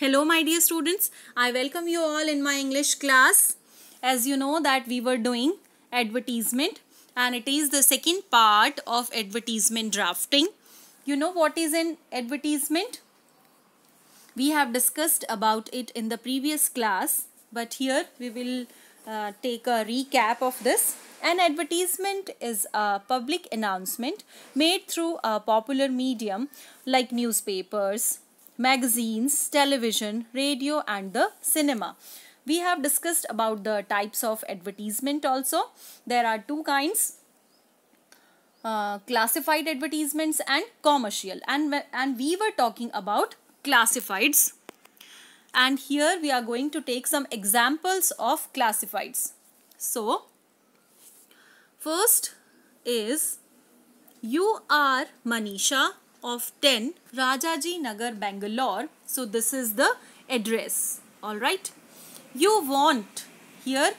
Hello my dear students, I welcome you all in my English class. As you know that we were doing advertisement and it is the second part of advertisement drafting. You know what is an advertisement? We have discussed about it in the previous class but here we will uh, take a recap of this. An advertisement is a public announcement made through a popular medium like newspapers, magazines, television, radio and the cinema. We have discussed about the types of advertisement also. There are two kinds. Uh, classified advertisements and commercial and and we were talking about classifieds and here we are going to take some examples of classifieds so first is you are manisha of 10 Rajaji Nagar, Bangalore. So this is the address. Alright. You want here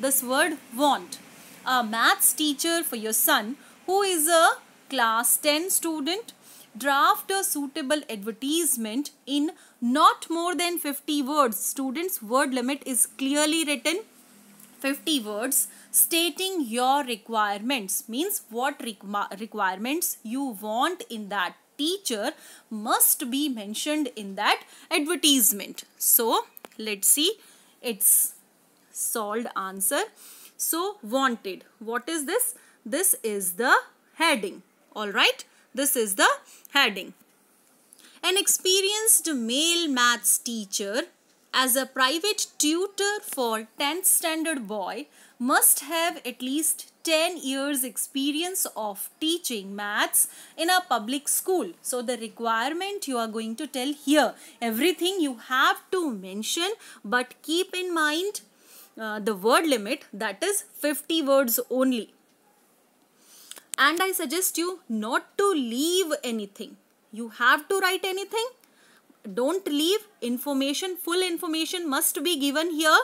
this word want. A maths teacher for your son who is a class 10 student draft a suitable advertisement in not more than 50 words. Students word limit is clearly written 50 words stating your requirements means what requ requirements you want in that teacher must be mentioned in that advertisement. So let's see its solved answer. So wanted. What is this? This is the heading. Alright. This is the heading. An experienced male maths teacher as a private tutor for 10th standard boy must have at least 10 years experience of teaching maths in a public school. So the requirement you are going to tell here. Everything you have to mention but keep in mind uh, the word limit that is 50 words only. And I suggest you not to leave anything. You have to write anything. Don't leave information. Full information must be given here.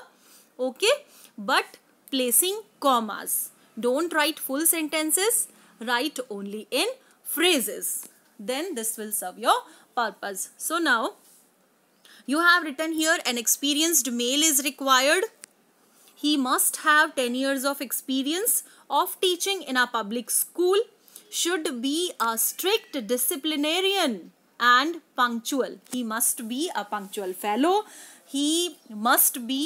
Okay. But placing commas. Don't write full sentences, write only in phrases. Then this will serve your purpose. So now, you have written here an experienced male is required. He must have 10 years of experience of teaching in a public school, should be a strict disciplinarian and punctual. He must be a punctual fellow. He must be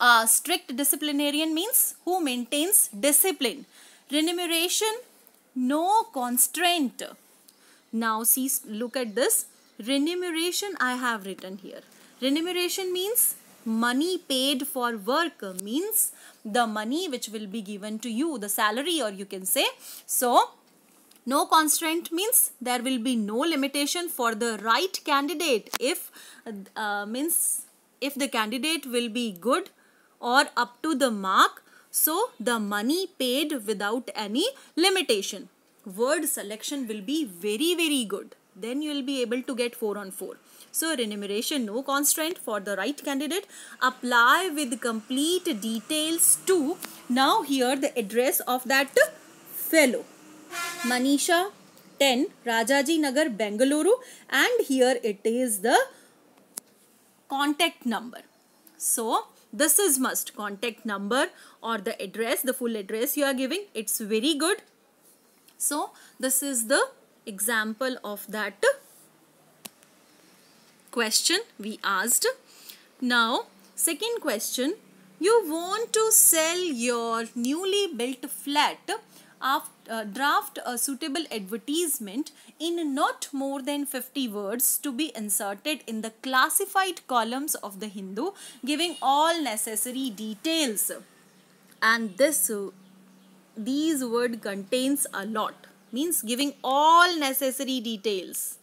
a strict disciplinarian means who maintains discipline. Remuneration, no constraint. Now see, look at this. Remuneration I have written here. Remuneration means money paid for work means the money which will be given to you, the salary or you can say. So, no constraint means there will be no limitation for the right candidate if uh, means if the candidate will be good or up to the mark. So the money paid without any limitation. Word selection will be very, very good. Then you will be able to get 4 on 4. So remuneration no constraint for the right candidate. Apply with complete details to. Now here the address of that fellow. Manisha 10 Rajaji Nagar Bengaluru and here it is the contact number. So this is must contact number or the address the full address you are giving it's very good so this is the example of that question we asked now second question you want to sell your newly built flat after, uh, draft a suitable advertisement in not more than 50 words to be inserted in the classified columns of the Hindu, giving all necessary details. And this, these word contains a lot, means giving all necessary details.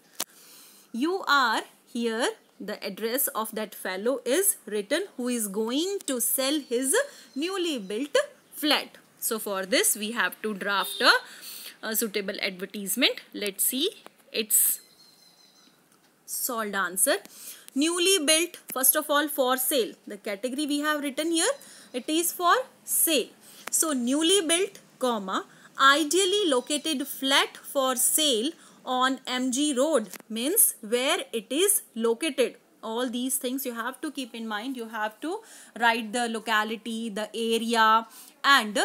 You are here the address of that fellow is written who is going to sell his newly built flat. So for this we have to draft a, a suitable advertisement. Let's see its solved answer. Newly built first of all for sale. The category we have written here it is for sale. So newly built comma ideally located flat for sale on MG road means where it is located. All these things you have to keep in mind. You have to write the locality, the area and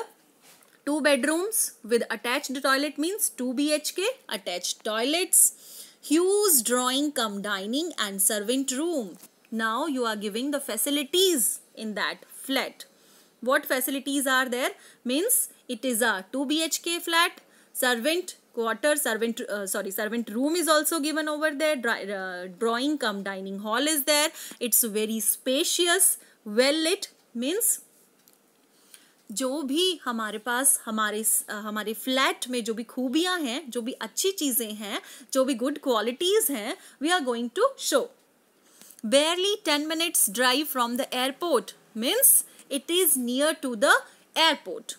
two bedrooms with attached toilet means 2 BHK, attached toilets, huge drawing cum dining and servant room. Now you are giving the facilities in that flat. What facilities are there? Means it is a 2 BHK flat, servant quarter, servant, uh, sorry, servant room is also given over there, uh, drawing cum dining hall is there. It's very spacious, well lit means जो भी हमारे पास हमारे हमारे flat में जो भी खूबियां हैं जो भी अच्छी चीजें हैं जो भी गुड क्वालिटीज हैं we are going to show barely ten minutes drive from the airport means it is near to the airport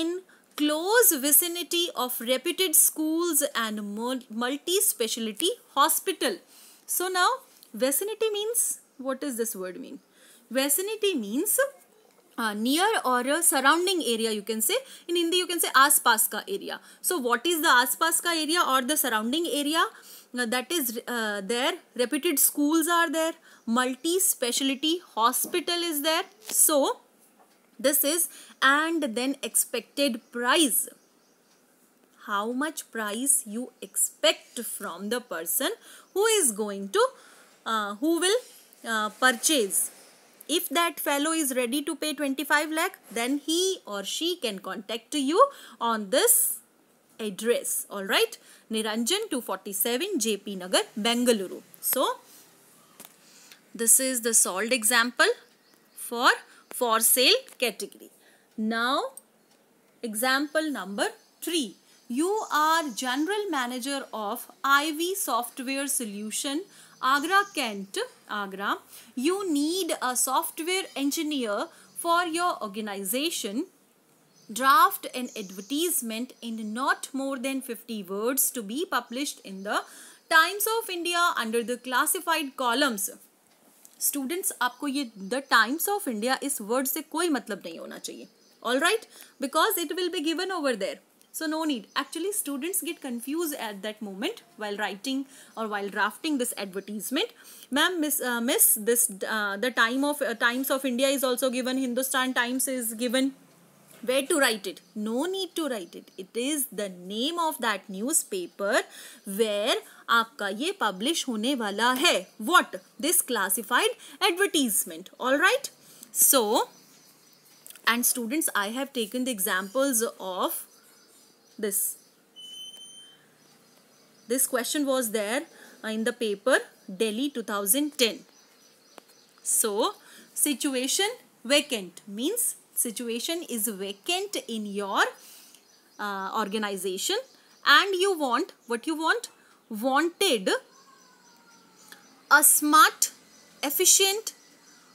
in close vicinity of reputed schools and multi speciality hospital so now vicinity means what is this word mean vicinity means Uh, near or a uh, surrounding area you can say in hindi you can say aspas ka area so what is the aspas ka area or the surrounding area uh, that is uh, there reputed schools are there multi specialty hospital is there so this is and then expected price how much price you expect from the person who is going to who will purchase if that fellow is ready to pay 25 lakh, then he or she can contact you on this address. Alright. Niranjan 247 JP Nagar, Bengaluru. So, this is the solved example for for sale category. Now, example number 3. You are general manager of IV Software Solution Agra Kent, Agra, you need a software engineer for your organization. Draft an advertisement in not more than 50 words to be published in the Times of India under the classified columns. Students, आपको the Times of India इस word से कोई मतलब नहीं होना चाहिए All right, because it will be given over there. So no need. Actually, students get confused at that moment while writing or while drafting this advertisement. Ma'am, miss, uh, miss, this uh, the time of uh, Times of India is also given. Hindustan Times is given. Where to write it? No need to write it. It is the name of that newspaper where आपका ये publish होने वाला है. What? This classified advertisement. All right. So, and students, I have taken the examples of this. This question was there in the paper Delhi 2010. So, situation vacant means situation is vacant in your uh, organization and you want, what you want? Wanted a smart, efficient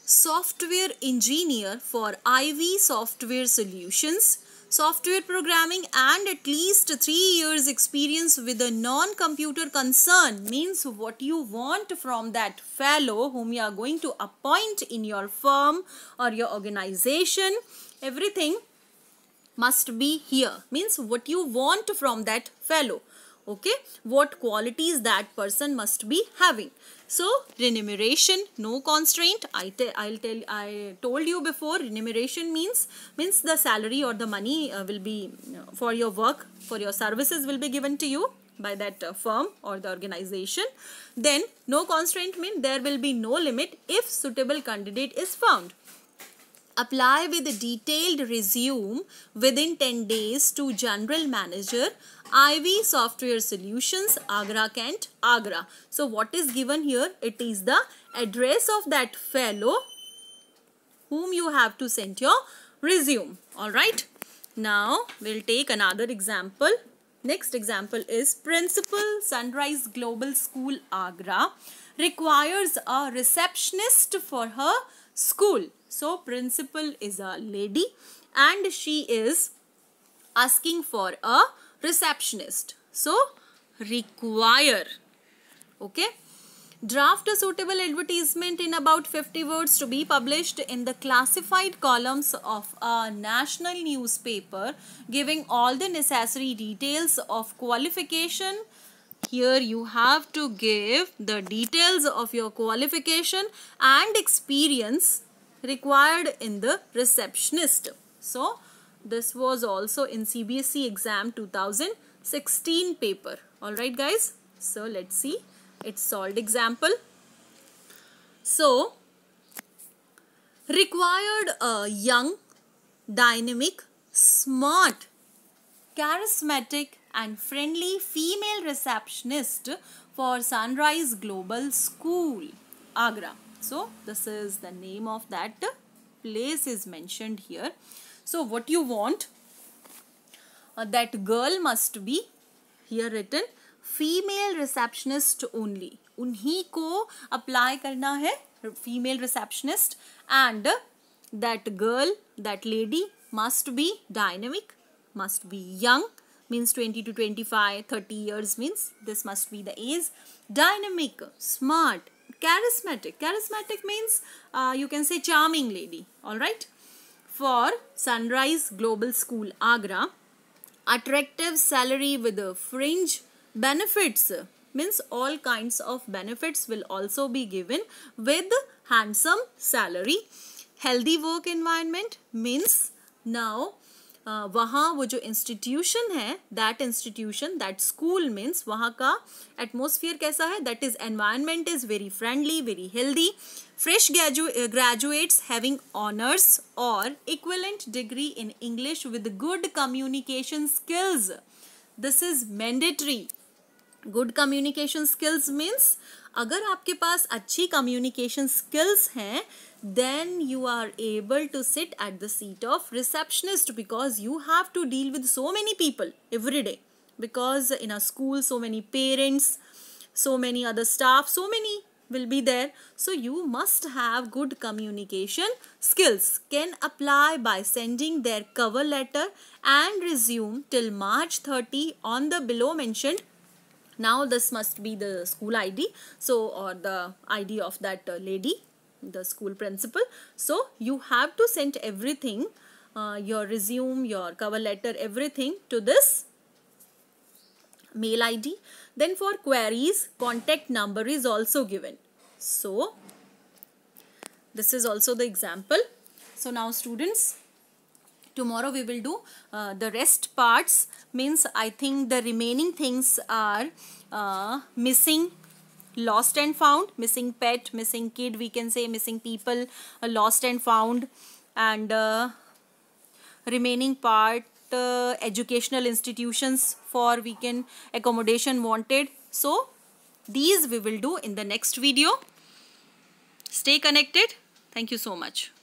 software engineer for IV software solutions software programming and at least 3 years experience with a non-computer concern means what you want from that fellow whom you are going to appoint in your firm or your organization everything must be here means what you want from that fellow okay what qualities that person must be having so remuneration, no constraint. I I'll tell I told you before. Remuneration means means the salary or the money uh, will be uh, for your work for your services will be given to you by that uh, firm or the organization. Then no constraint means there will be no limit if suitable candidate is found. Apply with a detailed resume within 10 days to General Manager IV Software Solutions Agra Kent Agra. So what is given here? It is the address of that fellow whom you have to send your resume. Alright. Now we'll take another example. Next example is Principal Sunrise Global School Agra requires a receptionist for her school. So principal is a lady and she is asking for a receptionist. So require. Okay. Draft a suitable advertisement in about 50 words to be published in the classified columns of a national newspaper giving all the necessary details of qualification, here you have to give the details of your qualification and experience required in the receptionist. So, this was also in CBSE exam 2016 paper. Alright guys, so let's see its solved example. So, required a young, dynamic, smart, charismatic and friendly female receptionist for Sunrise Global School, Agra. So, this is the name of that place is mentioned here. So, what you want? Uh, that girl must be here written female receptionist only. Unhi ko apply karna hai female receptionist. And that girl, that lady must be dynamic, must be young means 20 to 25, 30 years means this must be the age. Dynamic, smart, charismatic. Charismatic means uh, you can say charming lady, alright. For Sunrise Global School, Agra, attractive salary with a fringe benefits means all kinds of benefits will also be given with handsome salary healthy work environment means now वहाँ वो जो institution है that institution that school means वहाँ का atmosphere कैसा है that is environment is very friendly very healthy fresh graduates having honours or equivalent degree in English with good communication skills this is mandatory good communication skills means अगर आपके पास अच्छी communication skills हैं then you are able to sit at the seat of receptionist because you have to deal with so many people every day because in a school so many parents so many other staff so many will be there so you must have good communication skills can apply by sending their cover letter and resume till march 30 on the below mentioned now this must be the school id so or the id of that uh, lady the school principal. So you have to send everything, uh, your resume, your cover letter, everything to this mail ID. Then for queries, contact number is also given. So this is also the example. So now students, tomorrow we will do uh, the rest parts means I think the remaining things are uh, missing lost and found, missing pet, missing kid, we can say missing people, uh, lost and found and uh, remaining part uh, educational institutions for we can accommodation wanted. So these we will do in the next video. Stay connected. Thank you so much.